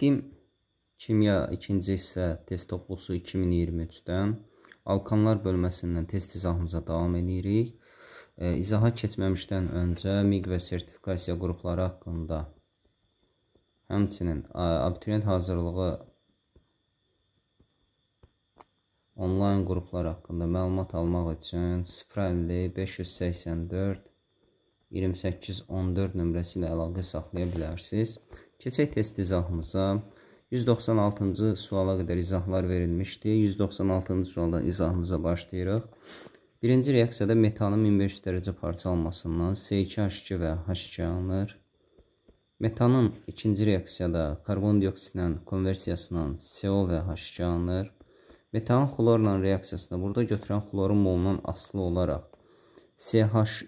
Neftim kimya 2-ci hissə test toplusu 2023-dən alkanlar bölməsindən test izahımıza davam edirik. E, izaha keçməmişdən öncə MIQ və sertifikasiya qrupları haqqında həmçinin e, abituriyent hazırlığı onlayn qruplar haqqında məlumat almaq üçün 050 584 2814 nömrəsi ilə əlaqə saxlaya bilərsiniz. Keçək test izahımıza. 196-cı suala qədər izahlar verilmişdi. 196-cı sualdan izahımıza başlayırıq. Birinci reaksiyada metanın 1500 dərəcə parçalanmasından S2H2 və H2 alınır. Metanın ikinci reaksiyada karbondioksidlə konversiyasından CO və H2 alınır. Metanın xlorla reaksiyasında burada götürən xlorun molundan asılı olaraq CH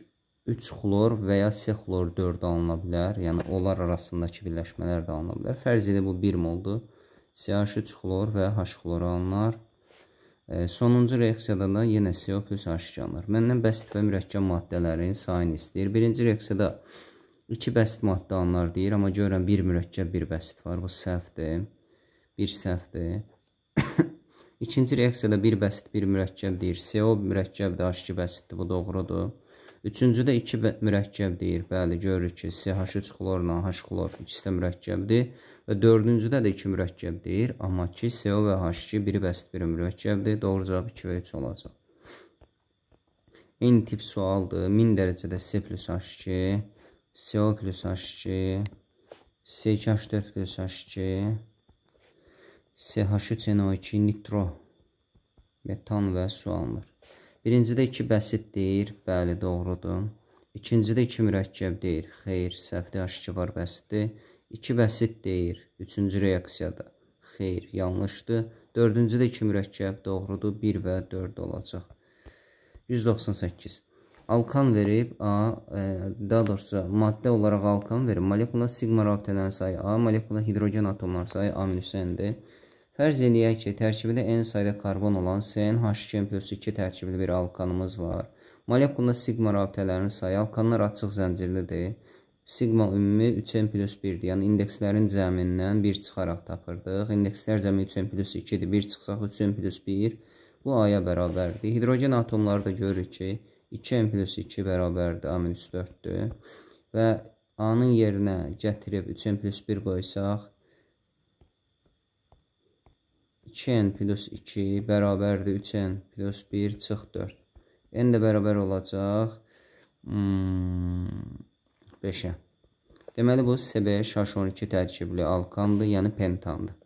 3 xlor və ya S xlor 4 alına bilər. Yəni onlar arasındakı birləşmələr də alına bilər. Fərz edək bu 1 moldur. CH3 xlor və H xlor alınar. E, sonuncu reaksiyada da yenə CO plus H2 alınır. Məndən bəsit və mürəkkəb maddələrin sayını istəyir. Birinci reaksiyada 2 bəsit maddə alınar deyir, amma görürəm 1 mürəkkəb, 1 bəsit var. Bu səhvdir. 1 səhvdir. İkinci reaksiyada 1 bəsit, 1 mürəkkəb deyir. CO mürəkkəbdir, H2 bəsitdir. Bu doğrudur. Üçüncüdə 2 mürəkkəb deyir. Bəli, görürük ki, CH3 xlorla H-xlor ikisi də mürəkkəbdir. Və dördüncüdə də 2 mürəkkəb deyir. Amma ki, CO və H2 biri bəsit, biri mürəkkəbdir. Doğru cavab 2 və 3 olacaq. Eyni tip sualdır. 1000 dərəcədə C plus H2, CO plus H2, CH4 plus H2, CH3NO2 nitro metan və su alınır. Birincidə 2 bəsit deyir, bəli, doğrudur. İkincidə 2 iki mürəkkəb deyir, xeyr, səhvdə aşkı var bəsitdir. 2 bəsit deyir, üçüncü reaksiyada, xeyr, yanlışdır. Dördüncüdə 2 mürəkkəb, doğrudur, 1 və 4 olacaq. 198. Alkan verib, A, ə, e, daha doğrusu maddə olaraq alkan verib, molekula sigma rabitələrin sayı A, molekula hidrogen atomlar sayı A-n-dir. Fərz eləyək ki, tərkibində n sayda karbon olan CnH2n+2 tərkibli bir alkanımız var. Molekulunda sigma rabitələrinin sayı alkanlar açıq zəncirlidir. Sigma ümumi 3n plus 1-dir. Yəni indekslərin cəmindən 1 çıxaraq tapırdıq. İndekslər cəmi 3n plus 2-dir. 1 çıxsaq 3n plus 1 bu A-ya bərabərdir. Hidrogen atomları da görürük ki, 2n plus 2 bərabərdir. A minus 4-dür. Və A-nın yerinə gətirib 3n plus 1 qoysaq, 2n plus 2 bərabərdir 3n plus 1 çıx 4. n də bərabər olacaq hmm, 5-ə. Deməli, bu SB-12 tərkibli alkandır, yəni pentandır.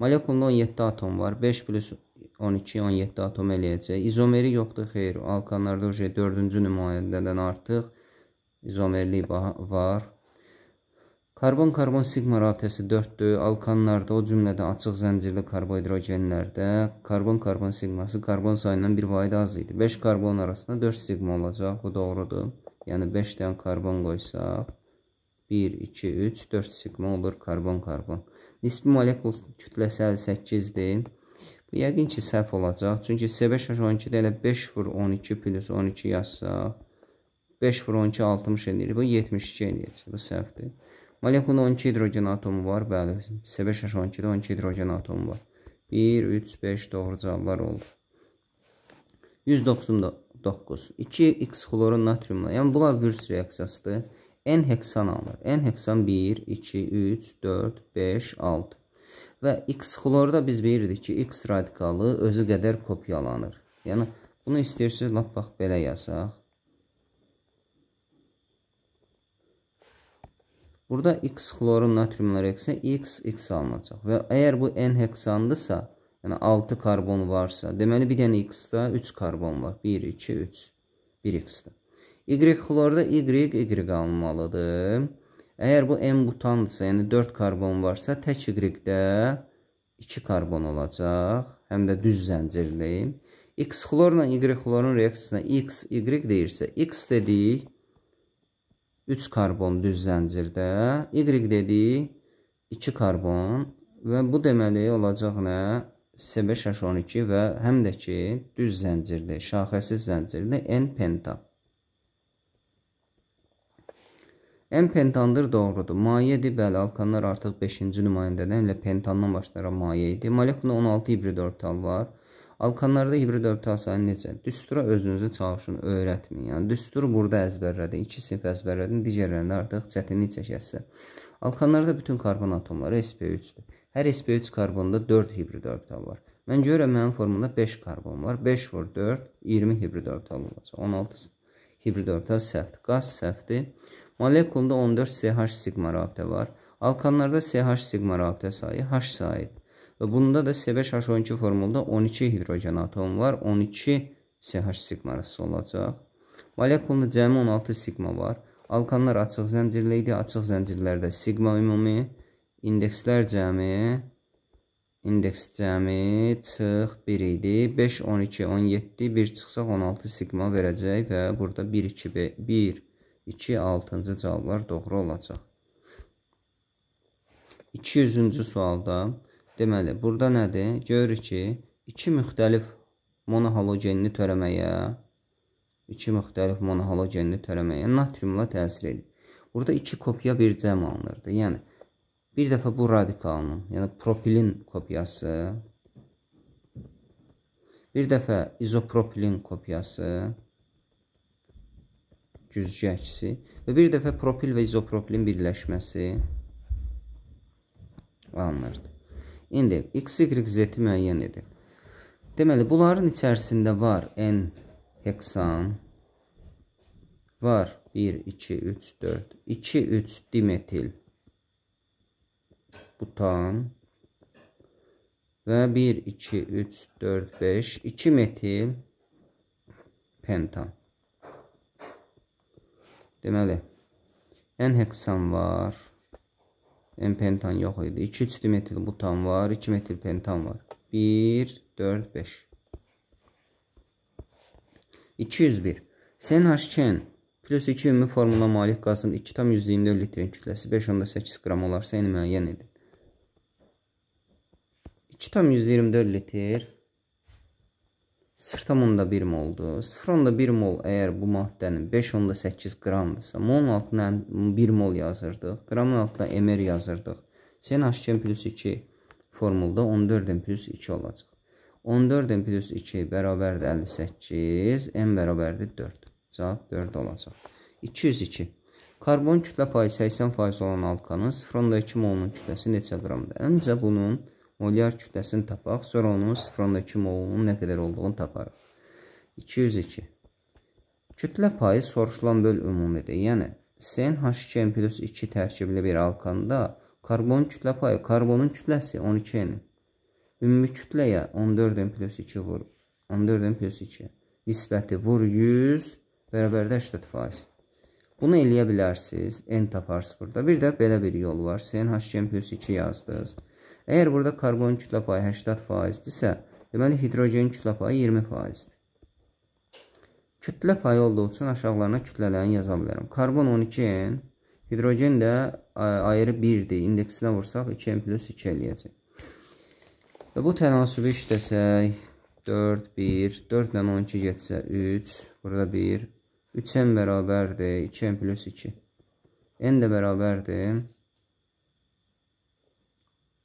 Molekulunda 17 atom var. 5 plus 12, 17 atom eləyəcək. İzomeri yoxdur, xeyr. Alkanlarda 4-cü nümayəndədən artıq izomerlik var. Karbon-karbon sigma rabitəsi 4-dür. Alkanlarda, o cümlədən açıq zəncirli karbohidrogenlərdə karbon-karbon sigması karbon sayından bir vaid az idi. 5 karbon arasında 4 sigma olacaq. Bu doğrudur. Yəni 5 dənə karbon qoysaq 1 2 3 4 sigma olur karbon-karbon. Nisbi molekul kütləsi 58-dir. Bu yəqin ki səhv olacaq. Çünki C5H12-də elə 5 vur 12 plus 12 yazsaq 5 vur 12 60 eləyir. Bu 72 eləyəcək. Bu səhvdir. Molekulda 12 hidrogen atomu var. Bəli, SB612-də 12 hidrogen atomu var. 1, 3, 5 doğru cavablar oldu. 199. 2x xlorun natriumla. Yəni, bunlar vürs reaksiyasıdır. N heksan alınır. N heksan 1, 2, 3, 4, 5, 6. Və x xlorda biz bilirdik ki, x radikalı özü qədər kopyalanır. Yəni, bunu istəyirsiniz, lap bax belə yazaq. Burada X xlorun natriumlar eksə X, X alınacaq. Və əgər bu N heksandırsa, yəni 6 karbon varsa, deməli bir dənə X-da 3 karbon var. 1, 2, 3. 1 X-da. Y xlorda Y, Y alınmalıdır. Əgər bu M butandırsa, yəni 4 karbon varsa, tək Y-də 2 karbon olacaq. Həm də düz zəncirli. X xlorla Y xlorun reaksiyasına X, Y deyirsə, X dedik, 3 karbon düz zəncirdə, y dedik 2 karbon və bu deməli olacaq nə? S5H12 və həm də ki düz zəncirdə, şaxəsiz zəncirdə N penta. N pentandır doğrudur. Mayedir, bəli, alkanlar artıq 5-ci nümayəndədən elə pentandan başlayaraq maye idi. Molekulun 16 hibrid orbital var. Alkanlarda hibrid ortaq sayı necə? Düstura özünüzü çalışın, öyrətməyin. Yəni düsturu burada əzbərlədi. 2 sinif əzbərlədin, digərlərində artıq çətinlik çəkəsiz. Alkanlarda bütün karbon atomları sp3-dür. Hər sp3 karbonda 4 hibrid ortaq var. Mən görürəm mənim formumda 5 karbon var. 5 vur 4 20 hibrid ortaq olacaq. 16 hibrid ortaq səhvdir. Qaz səhvdir. Molekulda 14 CH sigma rabitə var. Alkanlarda CH sigma rabitə sayı H sayıdır. Və bunda da SB H12 formulda 12 hidrogen atomu var. 12 CH sigmarası olacaq. Molekulunda cəmi 16 sigma var. Alkanlar açıq zəncirli idi. Açıq zəncirlərdə sigma ümumi, indekslər cəmi, indeks cəmi çıx 1 idi. 5, 12, 17, 1 çıxsaq 16 sigma verəcək və burada 1, 2, 1, 2, 6-cı cavablar doğru olacaq. 200-cü sualda Deməli, burada nədir? Görürük ki, iki müxtəlif monohalogenli törəməyə, iki müxtəlif monohalogenli törəməyə natriumla təsir edir. Burada iki kopya bir cəm alınırdı. Yəni, bir dəfə bu radikalının, yəni propilin kopyası, bir dəfə izopropilin kopyası, güzgü əksi və bir dəfə propil və izopropilin birləşməsi alınırdı. İndi x, y, z-i müəyyən edib. Deməli, bunların içərisində var n heksan, var 1, 2, 3, 4, 2, 3 dimetil butan və 1, 2, 3, 4, 5, 2 metil pentan. Deməli, n heksan var, M pentan yox idi. 2 3 metil butan var, 2 metil pentan var. 1 4 5 201. SNH2 plus 2 ümumi formula malik qazın 2,124 litrin kütləsi 5,8 qram olarsa, eni müəyyən edin. 2,124 litr 0,1 moldur. 0,1 mol əgər bu maddənin 5,8 qramdırsa, molun altına 1 mol yazırdıq, qramın altına mr yazırdıq. CnH2 plus 2 formulda 14n plus 2 olacaq. 14n plus 2 bərabərdir 58, n bərabərdir 4. Cavab 4 olacaq. 202. Karbon kütlə payı 80% olan alkanın 0,2 molunun kütləsi neçə qramdır? Öncə bunun 0,2 molyar kütləsini tapaq, sonra onun sıfırındakı molunun nə qədər olduğunu taparıq. 202. Kütlə payı soruşulan böl ümumidir. Yəni, SNH2N plus 2 tərkibli bir alkanda karbon kütlə payı, karbonun kütləsi 12N. Ümumi kütləyə 14N plus 2 vur. 14N plus 2. Nisbəti vur 100, bərabərdə 80%. Bunu eləyə bilərsiniz. N taparsınız burada. Bir də belə bir yol var. SNH2N plus 2 yazdınız. Əgər burada karbon kütlə payı 80%-dirsə, deməli hidrogenin kütlə payı 20%-dir. Kütlə payı olduğu üçün aşağılarına kütlələrini yaza bilərəm. Karbon 12n, hidrogen də ayrı 1-dir. İndeksinə vursaq 2n plus 2 eləyəcək. Və bu tənasübü işləsək, 4, 1, 4 ilə 12 getsə 3, burada 1, 3n bərabərdir, 2n plus 2. n də bərabərdir,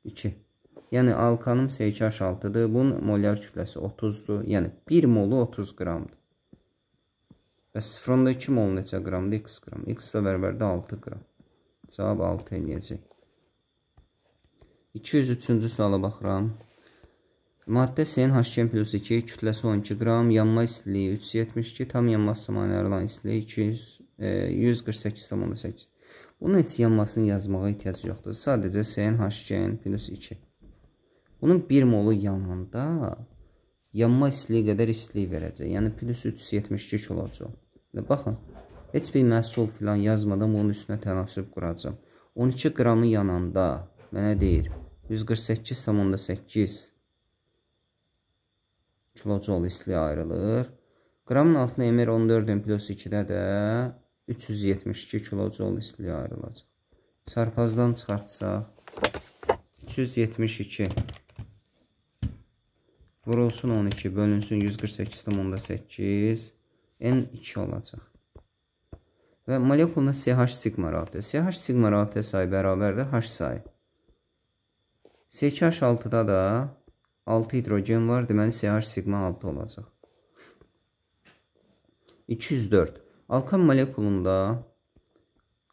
2. Yəni alkanım SH6-dır. Bunun molyar kütləsi 30-dur. Yəni 1 molu 30 qramdır. Və 0.2 mol neçə qramdır? X qram. X də bərabərdə 6 qram. Cavab 6 eləyəcək. 203-cü suala baxıram. Maddə CnH2 plus 2, kütləsi 12 qram, yanma istiliyi 372, tam yanma səmanə ayrılan istiliyi 200, e, 148,8. Bunun heç yanmasını yazmağa ehtiyac yoxdur. Sadəcə SN HGN plus 2. Bunun 1 molu yananda yanma istiliyi qədər istilik verəcək. Yəni, plus 372 olacaq. Və baxın, heç bir məhsul filan yazmadan bunun üstünə tənasüb quracaq. 12 qramı yananda mənə deyir, 148,8 kilocol istilik ayrılır. Qramın altına MR 14 plus 2-də də 372 kilocol istilik ayrılacaq. Çarpazdan çıxartsaq 372 vurulsun 12 bölünsün 148.8 N2 olacaq. Və molekulun CH sigma rabitəsi. CH sigma rabitə sayı bərabərdir H sayı. CH6-da da 6 hidrogen var, deməli CH sigma 6 olacaq. 204 Alkan molekulunda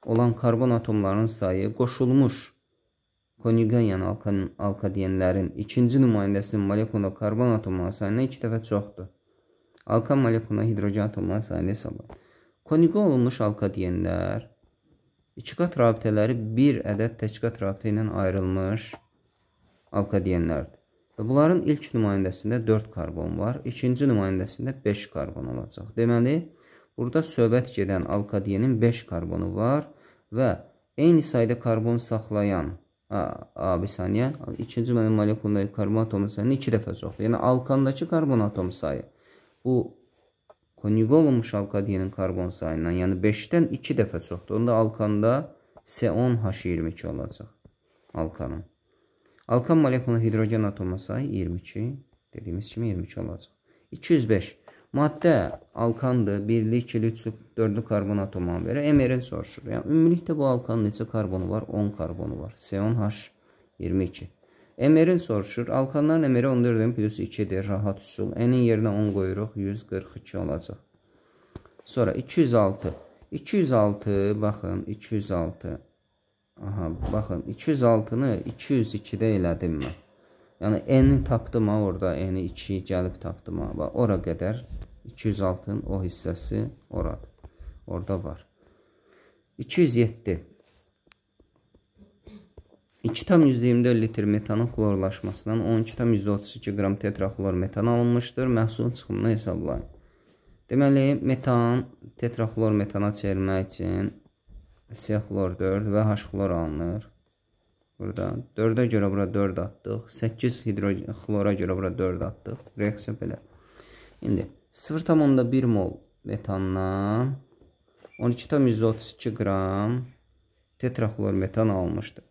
olan karbon atomlarının sayı qoşulmuş konjuganyan alkan alkadiyenlərin ikinci nümayəndəsinin molekulunda karbon atomlarının sayından 2 dəfə çoxdur. Alkan molekulunda hidrogen atomlarının sayını hesablayın. Konjuga olunmuş alkadiyenlər iki qat rabitələri bir ədəd təkqat rabitə ilə ayrılmış alkadiyenlərdir. Və bunların ilk nümayəndəsində 4 karbon var, ikinci nümayəndəsində 5 karbon olacaq. Deməli, Burada söhbət gedən alkadiyenin 5 karbonu var və eyni sayda karbon saxlayan A, bir saniyə. İkinci mənim molekulundakı karbon atomu sayını 2 dəfə çoxdur. Yəni alkandakı karbon atomu sayı bu konjuga olunmuş alkadiyenin karbon sayından, yəni 5-dən 2 dəfə çoxdur. Onda alkanda S10H22 olacaq alkanın. Alkan molekulunun hidrogen atomu sayı 22, dediyimiz kimi 22 olacaq. 205 Maddə alkandır. 1-li, 2-li, 3-lü, 4-lü karbon atomu verir. MRL soruşur. Yəni, ümumilikdə bu alkanın neçə karbonu var? 10 karbonu var. C10H 22. MRL soruşur. Alkanların MRL 14-dən plus 2-dir. Rahat üsul. N-in yerinə 10 qoyuruq. 142 olacaq. Sonra 206. 206, baxın, 206. Aha, baxın, 206-nı 202-də elədim mən. Yəni, N-i tapdım ha orada, N-i 2 gəlib tapdım ha. Bax, ora qədər 206-nın o hissəsi oradır. Orada var. 207. 2,24 litr metanın xlorlaşmasından 12,32 qram tetraxlor metan alınmışdır. Məhsulun çıxımını hesablayın. Deməli, metan tetraxlor metana çevirmək üçün C-xlor 4 və H-xlor alınır. Burada 4-ə görə bura 4 atdıq. 8 hidroxlora görə bura 4 atdıq. Reaksiya belə. İndi 0,1 mol metandan 12,132 qram tetraxlor metan almışdı.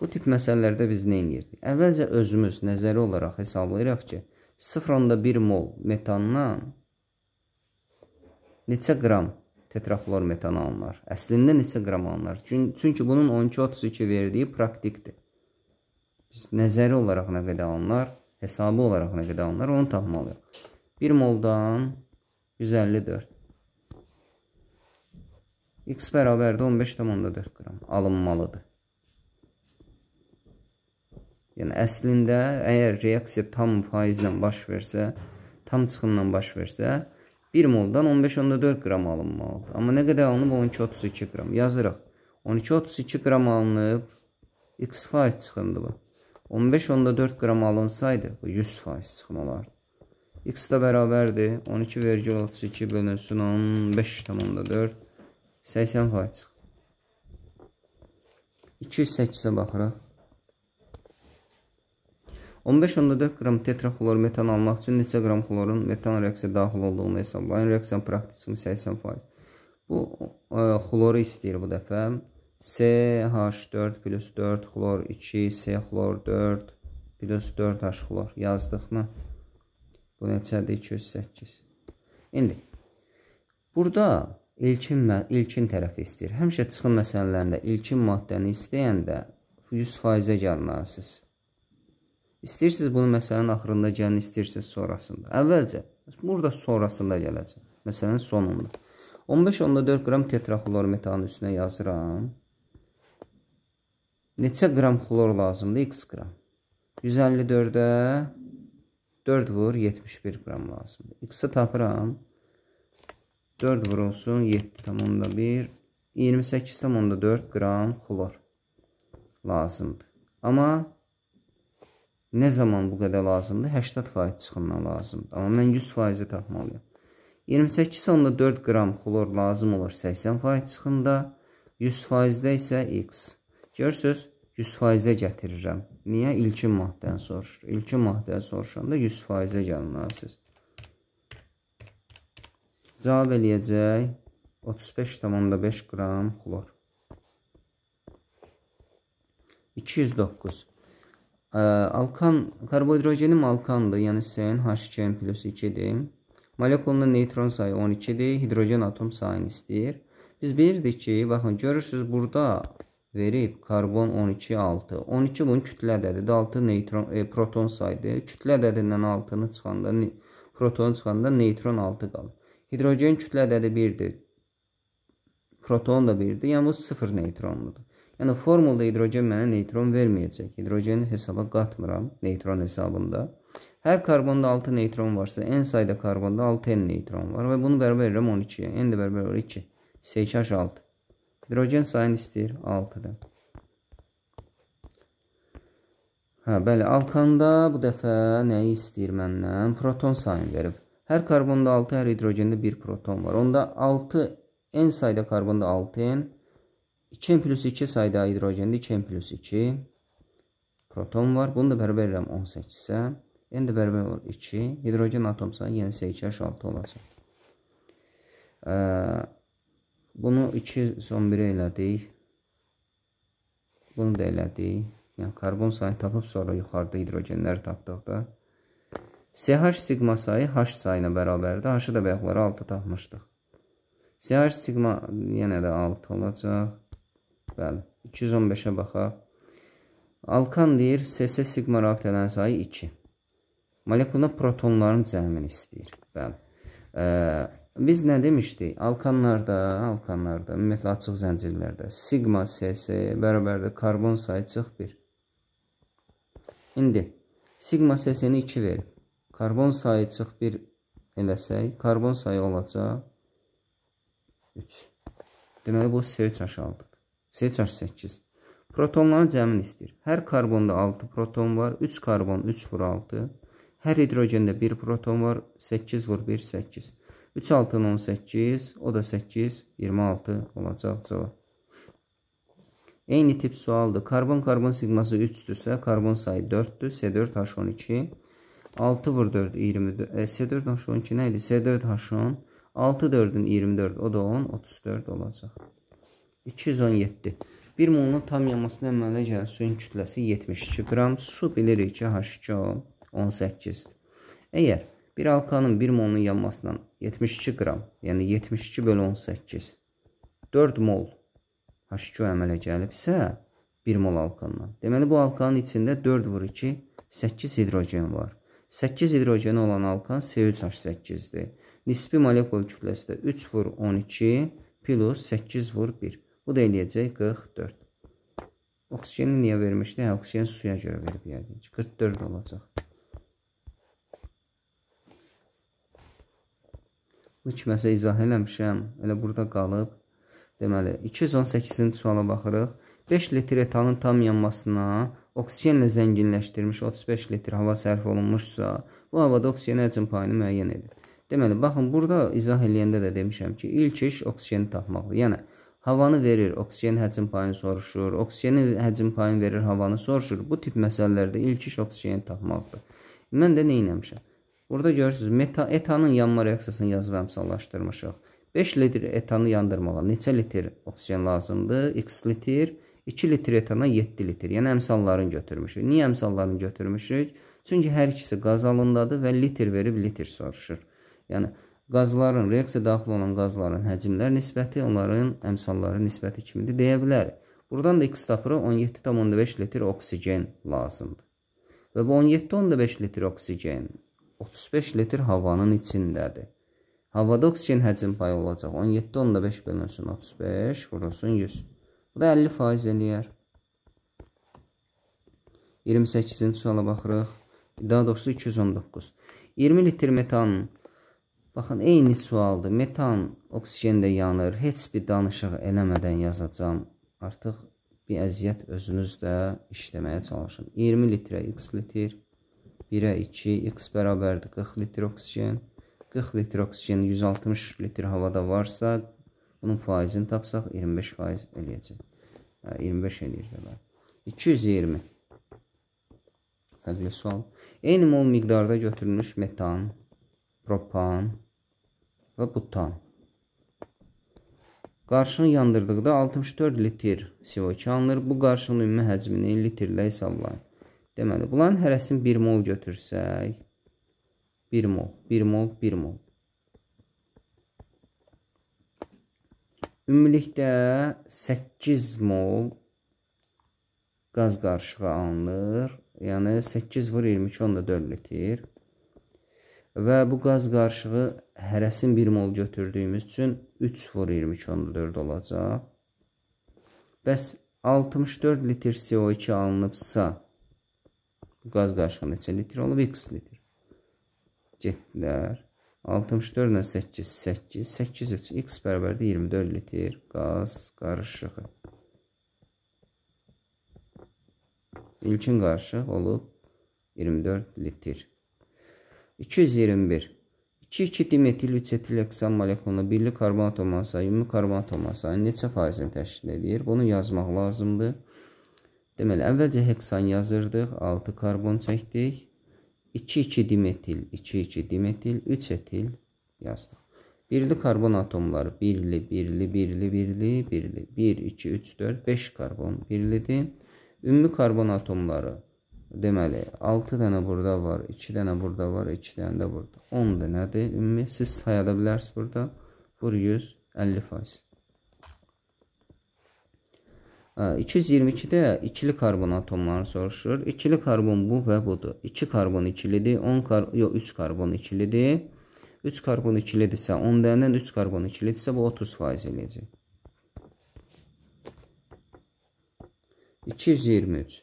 Bu tip məsələlərdə biz nə edirdik? Əvvəlcə özümüz nəzəri olaraq hesablayıraq ki, 0,1 mol metandan neçə qram tetraxlor metan alınar? Əslində neçə qram alınar? Çünki bunun 12,32 verdiyi praktikdir. Biz nəzəri olaraq nə qədər alınar, hesabı olaraq nə qədər alınar, onu tapmalıyıq. 1 moldan 154. X bərabərdir 15,4 qram alınmalıdır. Yəni, əslində, əgər reaksiya tam faizlə baş versə, tam çıxımla baş versə, 1 moldan 15,4 qram alınmalıdır. Amma nə qədər alınıb? 12,32 qram. Yazırıq. 12,32 qram alınıb, x faiz çıxımdır bu. 15,4 qram alınsaydı, bu 100 faiz çıxım olardı. X də bərabərdir. 12,32 bölünsün 15,4. 80 faiz çıxır. 208-ə baxırıq. 15-14 qram tetraxlor metan almaq üçün neçə qram xlorun metan reaksiyaya daxil olduğunu hesablayın. Reaksiyanın praktikasını 80%. Bu ə, e, xloru istəyir bu dəfə. CH4 plus 4 xlor 2, C xlor 4 plus 4 H xlor yazdıq mı? Bu neçədir? 208. İndi burada ilkin ilkin tərəfi istəyir. Həmişə çıxım məsələlərində ilkin maddəni istəyəndə 100%-ə gəlməlisiniz. İstəyirsiniz bunu məsələnin axırında gəlin, istəyirsiniz sonrasında. Əvvəlcə burada sonrasında gələcək. Məsələnin sonunda. 15.4 qram tetraxlormetanın üstünə yazıram. Neçə qram xlor lazımdır? X qram. 154-ə 4 vur 71 qram lazımdır. X-i tapıram. 4 vurulsun 7,1 28,4 qram xlor lazımdır. Amma nə zaman bu qədər lazımdır? 80% çıxımdan lazımdır. Amma mən 100% tapmalıyam. 28,4 qram xlor lazım olur 80% çıxımda. 100%-də isə x. Görürsüz, 100%-ə gətirirəm. Niyə? İlkin maddəni soruşur. İlkin maddəni soruşanda 100%-ə gəlməlisiniz. Cavab eləyəcək 35,5 qram xlor. 209. Alkan, karbohidrogenim alkandır, yəni SNH2 plus 2-dir. Molekulun neytron sayı 12-dir, hidrogen atom sayını istəyir. Biz bilirik ki, baxın, görürsünüz burada verib karbon 12 6. 12 bunun kütlə ədədidir. 6 neytron e, proton saydı. Kütlə ədədindən 6-nı çıxanda proton çıxanda neytron 6 qalır. Hidrogen kütlə ədədi 1-dir. Proton da 1-dir. Yəni bu 0 neytronludur. Yəni formulda hidrogen mənə neytron verməyəcək. Hidrogeni hesaba qatmıram neytron hesabında. Hər karbonda 6 neytron varsa, n sayda karbonda 6 n neytron var və bunu bərabər edirəm 12-yə. n də bərabər 2. SH6. Hidrogen sayını istəyir 6-dır. Hə, bəli, alkanda bu dəfə nəyi istəyir məndən? Proton sayını verib. Hər karbonda 6, hər hidrogendə 1 proton var. Onda 6 n sayda karbonda 6n, 2n plus 2 sayda hidrogendə 2n plus 2 proton var. Bunu da bərabər edirəm 18-ə. n də bərabər olur 2. Hidrogen atom sayı yenə 8H6 olacaq. Ə, hə, Bunu 2 son 1-ə elədik. Bunu da elədik. Yəni karbon sayını tapıb sonra yuxarıda hidrogenləri tapdıqda CH sigma sayı H sayına bərabərdir. H-ı da bayaqları 6 tapmışdıq. CH sigma yenə də 6 olacaq. Bəli, 215-ə baxaq. Alkan deyir, SS sigma rabitələrin sayı 2. Molekulda protonların cəmini istəyir. Bəli. Ə, Biz nə demişdik? Alkanlarda, alkanlarda, ümumiyyətlə açıq zəncirlərdə sigma SS bərabərdir karbon sayı çıx 1. İndi sigma SS-ni 2 ver. Karbon sayı çıx 1 eləsək, karbon sayı olacaq 3. Deməli bu S3 aşağıdır. S3 8. Protonların cəmini istəyir. Hər karbonda 6 proton var, 3 karbon 3 vur 6. Hər hidrogendə 1 proton var, 8 vur 1 8. 3 6-dan 18, o da 8, 26 olacaq cavab. Eyni tip sualdır. Karbon-karbon siqması 3-dürsə, karbon sayı 4-dür, S4H12. 6 vur 4, 24. E, S4H12 nə idi? S4H10. 6 4-ün 24, o da 10, 34 olacaq. 217. Bir molun tam yanmasının əmələ gələn suyun kütləsi 72 qram, su bilirik ki, H2O 18-dir. Əgər Bir alkanın bir molunun yanmasından 72 qram, yəni 72 bölü 18, 4 mol H2 əmələ gəlibsə, 1 mol alkandan. Deməli, bu alkanın içində 4 vur 2, 8 hidrogen var. 8 hidrogen olan alkan C3H8-dir. Nisbi molekul kütləsi də 3 vur 12 plus 8 vur 1. Bu da eləyəcək 44. Oksijeni niyə vermişdi? Hə, oksijen suya görə verib yəqin ki, 44 olacaq. Bunu kiməsə izah eləmişəm. Elə burada qalıb. Deməli, 218-ci suala baxırıq. 5 litr etanın tam yanmasına oksigenlə zənginləşdirilmiş 35 litr hava sərf olunmuşsa, bu havada oksigen həcm payını müəyyən edir. Deməli, baxın, burada izah eləyəndə də demişəm ki, ilk iş oksigeni tapmaqdır. Yəni, havanı verir, oksigen həcm payını soruşur, oksigenin həcm payını verir, havanı soruşur. Bu tip məsələlərdə ilk iş oksigeni tapmaqdır. Mən də nə etmişəm? Burada görürsünüz, meta, etanın yanma reaksiyasını yazıb əmsallaşdırmışıq. 5 litr etanı yandırmağa neçə litr oksigen lazımdır? X litr, 2 litr etana 7 litr. Yəni əmsallarını götürmüşük. Niyə əmsallarını götürmüşük? Çünki hər ikisi qaz alındadır və litr verib litr soruşur. Yəni qazların, reaksiya daxil olan qazların həcmlər nisbəti onların əmsalları nisbəti kimidir deyə bilərik. Buradan da x tapırı 17,5 litr oksigen lazımdır. Və bu 17,5 litr oksigen 35 litr havanın içindədir. Havada oksigen həcm payı olacaq. 17.5 bölünsün 35, vurulsun 100. Bu da 50% eləyər. 28-ci suala baxırıq. Daha doğrusu 219. 20 litr metan. Baxın, eyni sualdır. Metan oksigendə yanır. Heç bir danışıq eləmədən yazacağam. Artıq bir əziyyət özünüz də işləməyə çalışın. 20 litrə x litr. 1-ə 2, x bərabərdir 40 litr oksigen. 40 litr oksigen 160 litr havada varsa, bunun faizini tapsaq 25 faiz eləyəcək. 25 hə, eləyir demək. 220. Fərqli sual. Eyni mol miqdarda götürülmüş metan, propan və butan. Qarşını yandırdıqda 64 litr CO2 alınır. Bu qarşının ümumi həcmini litrlə hesablayın. Deməli, bunların hərəsini 1 mol götürsək, 1 mol, 1 mol, 1 mol. Ümumilikdə 8 mol qaz qarışığı alınır. Yəni 8 vur 22 onda 4 litr. Və bu qaz qarışığı hərəsin 1 mol götürdüyümüz üçün 3 vur 22 onda 4 olacaq. Bəs 64 litr CO2 alınıbsa, Bu qaz qarışığı neçə litr olub? X litr. Getdilər. 64 ilə 8, 8, 8 3, x bərabərdə 24 litr qaz qarışığı. İlkin qarışıq olub 24 litr. 221. 2,2 dimetil 3 etil eksan molekulunda birli karbon atom sayı, ümumi karbon atom sayı neçə faizini təşkil edir? Bunu yazmaq lazımdır. Deməli, əvvəlcə heksan yazırdıq, 6 karbon çəkdik. 2-2 dimetil, 2-2 dimetil, 3 etil yazdıq. Birli karbon atomları birli, birli, birli, birli, birli, 1, 2, 3, 4, 5 karbon birlidir. Ümumi karbon atomları deməli 6 dənə burada var, 2 dənə burada var, 2 dənə də burada. 10 dənədir ümumi. Siz saya bilərsiniz burada. Vur 100, 50 faiz. 222-də ikili karbon atomlarını soruşur. İkili karbon bu və budur. 2 karbon ikilidir, 10 kar yox 3 karbon ikilidir. 3 karbon ikilidirsə 10 dənədən 3 karbon ikilidirsə bu 30% eləyəcək. 223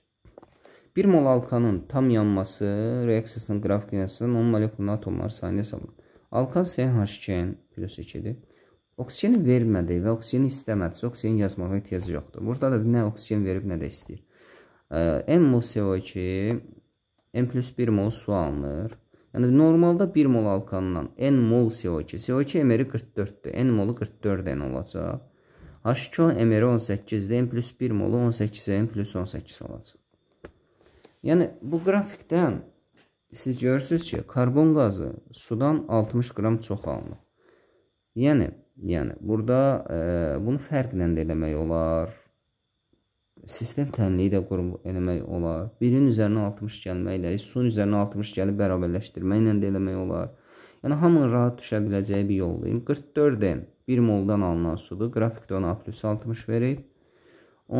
1 mol alkanın tam yanması reaksiyasının qrafikiyasının 10 molekulun atomları sayını hesablanır. Alkan CH2N plus 2-dir. Oksigen vermədi və oksigen istəmədisə, oksigen yazmağa ehtiyac yoxdur. Burada da nə oksigen verib, nə də istəyir. M mol CO2, M plus 1 mol su alınır. Yəni, normalda 1 mol alkandan N mol CO2, CO2 MR-i 44-dür, N molu 44-dən olacaq. H2 MR-i 18-də, M plus 1 molu 18-ə, M plus 18 olacaq. Yəni, bu qrafikdən siz görürsünüz ki, karbon qazı sudan 60 qram çox alınır. Yəni, Yəni, burada e, bunu fərqlə də eləmək olar. Sistem tənliyi də qurum eləmək olar. Birinin üzərinə 60 gəlməklə, suyun üzərinə 60 gəlib bərabərləşdirməklə də eləmək olar. Yəni, hamının rahat düşə biləcəyi bir yoldayım. 44-dən 1 moldan alınan sudur. Qrafikdə ona plus 60 verib.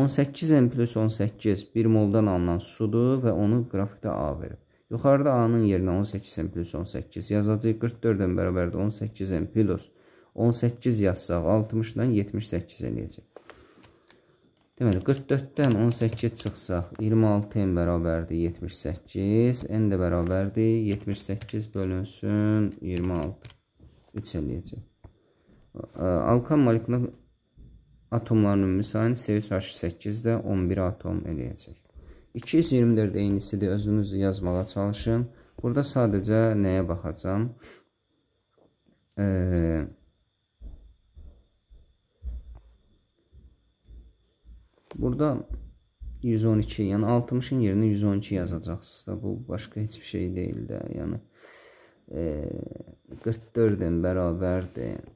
18-dən plus 18 1 moldan alınan sudur və onu qrafikdə A verib. Yuxarıda A-nın yerinə 18-dən plus 18 yazacaq. 44-dən bərabərdə 18-dən plus 18. 18 yazsaq, 60-dan 78 eləyəcək. Deməli, 44-dən 18 çıxsaq, 26-nin bərabərdir 78, n də bərabərdir 78 bölünsün 26, 3 eləyəcək. Alkan molekular atomlarının müsayini C3H8 də 11 atom eləyəcək. 224 də eynisidir, özünüz yazmağa çalışın. Burada sadəcə nəyə baxacam? Eee... burada 112, yəni 60-ın yerinə 112 yazacaqsınız da. Bu başqa heç bir şey deyil də. Yəni e, 44-dən bərabərdir.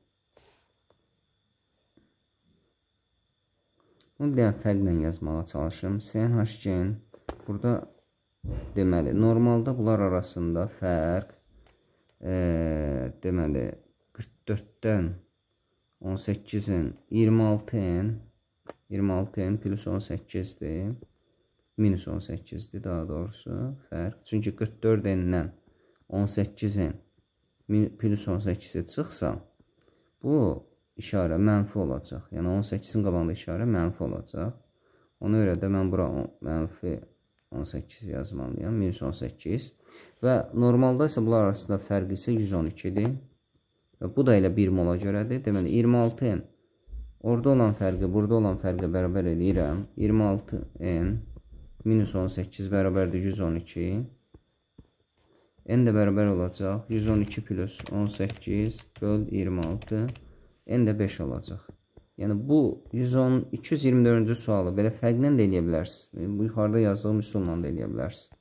Bunu deyən fərqlə yazmağa çalışırım. Sen haşgen burada deməli normalda bunlar arasında fərq e, deməli 44-dən 18-in 26-ın 26-nin plus 18-dir. Minus 18-dir daha doğrusu fərq. Çünki 44-dən 18-in plus 18-i çıxsa, bu işarə mənfi olacaq. Yəni 18-in qabağında işarə mənfi olacaq. Ona görə də mən bura mənfi 18 yazmalıyam. Minus 18. Və normalda isə bunlar arasında fərq isə 112-dir. Və bu da elə 1 mola görədir. Deməli 26-nin Orada olan fərqi, burada olan fərqə bərabər edirəm. 26n minus 18 bərabərdir 112. n də bərabər olacaq. 112 plus 18 böl 26. n də 5 olacaq. Yəni bu 110 224-cü sualı belə fərqlə də eləyə bilərsiniz. Yəni bu yuxarıda yazdığım üsulla da eləyə bilərsiniz.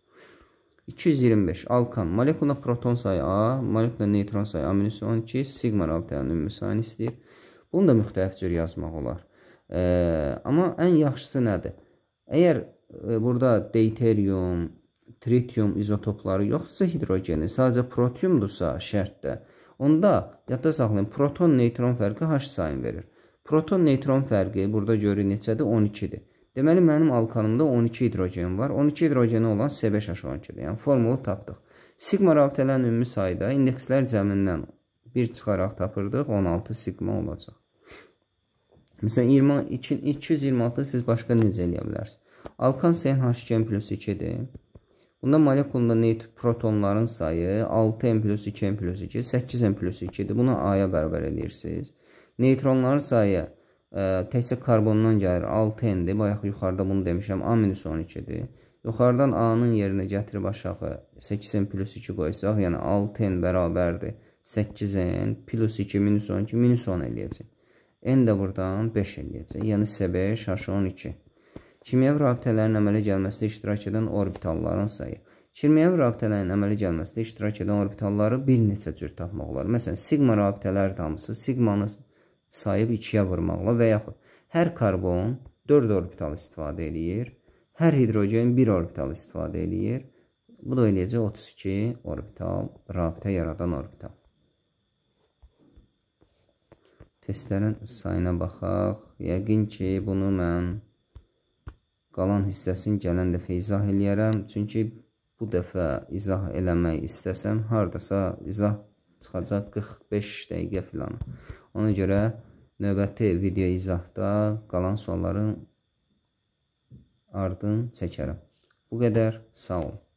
225 alkan molekula proton sayı A, molekula neytron sayı A-12, sigma rabitənin ümumi sayını istəyir. Bunu da müxtəlif cür yazmaq olar. E, amma ən yaxşısı nədir? Əgər e, burada deuterium, tritium izotopları yoxdursa hidrogeni, sadəcə protiumdursa şərtdə, onda yadda saxlayın, proton-neytron fərqi H sayını verir. Proton-neytron fərqi burada görür neçədir? 12-dir. Deməli, mənim alkanımda 12 hidrogen var. 12 hidrogeni olan S5H12-dir. Yəni, formulu tapdıq. Sigma rabitələrin ümumi sayda indekslər cəmindən 1 çıxaraq tapırdıq, 16 sigma olacaq. Məsələn, 22, 226 siz başqa necə eləyə bilərsiniz? Alkan sayın H2N plus 2-dir. Bunda molekulunda neyt protonların sayı 6N plus 2N plus 2, 8N plus 2-dir. Bunu A-ya bərabər edirsiniz. Neytronların sayı ə, e, təkcə karbondan gəlir 6N-dir. Bayaq yuxarıda bunu demişəm, A minus 12-dir. Yuxarıdan A-nın yerinə gətirib aşağı 8N plus 2 qoysaq, yəni 6N bərabərdir. 8N plus 2 minus 12 minus 10 eləyəcək. N də buradan 5 eləyəcək. Yəni sizə 5 aşağı 12. Kimyəvi rabitələrin əmələ gəlməsində iştirak edən orbitalların sayı. Kimyəvi rabitələrin əmələ gəlməsində iştirak edən orbitalları bir neçə cür tapmaq olar. Məsələn, sigma rabitələr damısı sigmanı sayıb 2-yə vurmaqla və yaxud hər karbon 4 orbital istifadə edir. Hər hidrogen 1 orbital istifadə edir. Bu da eləyəcək 32 orbital, rabitə yaradan orbital. Hisslərin sayına baxaq. Yəqin ki, bunu mən qalan hissəsini gələn dəfə izah eləyərəm. Çünki bu dəfə izah eləmək istəsəm, hardasa izah çıxacaq 45 dəqiqə filan. Ona görə növbəti video izahda qalan sualların ardın çəkərəm. Bu qədər. Sağ olun.